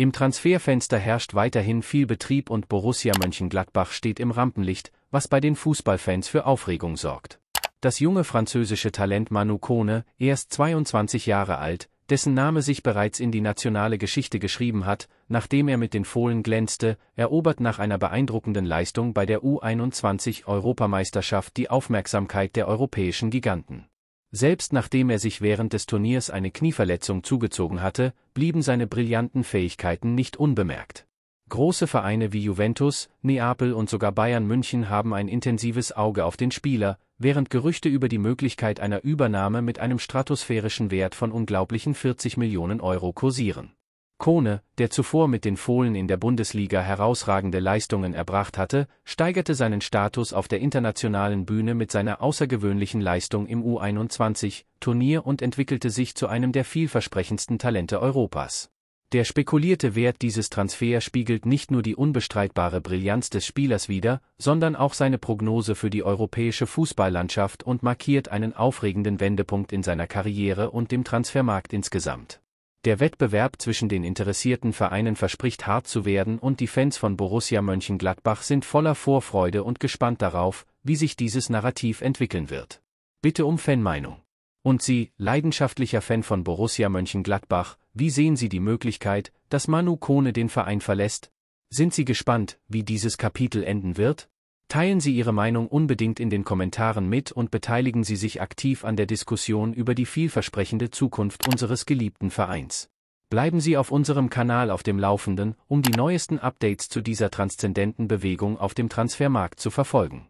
Im Transferfenster herrscht weiterhin viel Betrieb und Borussia Mönchengladbach steht im Rampenlicht, was bei den Fußballfans für Aufregung sorgt. Das junge französische Talent Manu Kone, erst 22 Jahre alt, dessen Name sich bereits in die nationale Geschichte geschrieben hat, nachdem er mit den Fohlen glänzte, erobert nach einer beeindruckenden Leistung bei der U21 Europameisterschaft die Aufmerksamkeit der europäischen Giganten. Selbst nachdem er sich während des Turniers eine Knieverletzung zugezogen hatte, blieben seine brillanten Fähigkeiten nicht unbemerkt. Große Vereine wie Juventus, Neapel und sogar Bayern München haben ein intensives Auge auf den Spieler, während Gerüchte über die Möglichkeit einer Übernahme mit einem stratosphärischen Wert von unglaublichen 40 Millionen Euro kursieren. Kone, der zuvor mit den Fohlen in der Bundesliga herausragende Leistungen erbracht hatte, steigerte seinen Status auf der internationalen Bühne mit seiner außergewöhnlichen Leistung im U21-Turnier und entwickelte sich zu einem der vielversprechendsten Talente Europas. Der spekulierte Wert dieses Transfers spiegelt nicht nur die unbestreitbare Brillanz des Spielers wider, sondern auch seine Prognose für die europäische Fußballlandschaft und markiert einen aufregenden Wendepunkt in seiner Karriere und dem Transfermarkt insgesamt. Der Wettbewerb zwischen den interessierten Vereinen verspricht hart zu werden und die Fans von Borussia Mönchengladbach sind voller Vorfreude und gespannt darauf, wie sich dieses Narrativ entwickeln wird. Bitte um Fanmeinung. Und Sie, leidenschaftlicher Fan von Borussia Mönchengladbach, wie sehen Sie die Möglichkeit, dass Manu Kone den Verein verlässt? Sind Sie gespannt, wie dieses Kapitel enden wird? Teilen Sie Ihre Meinung unbedingt in den Kommentaren mit und beteiligen Sie sich aktiv an der Diskussion über die vielversprechende Zukunft unseres geliebten Vereins. Bleiben Sie auf unserem Kanal auf dem Laufenden, um die neuesten Updates zu dieser transzendenten Bewegung auf dem Transfermarkt zu verfolgen.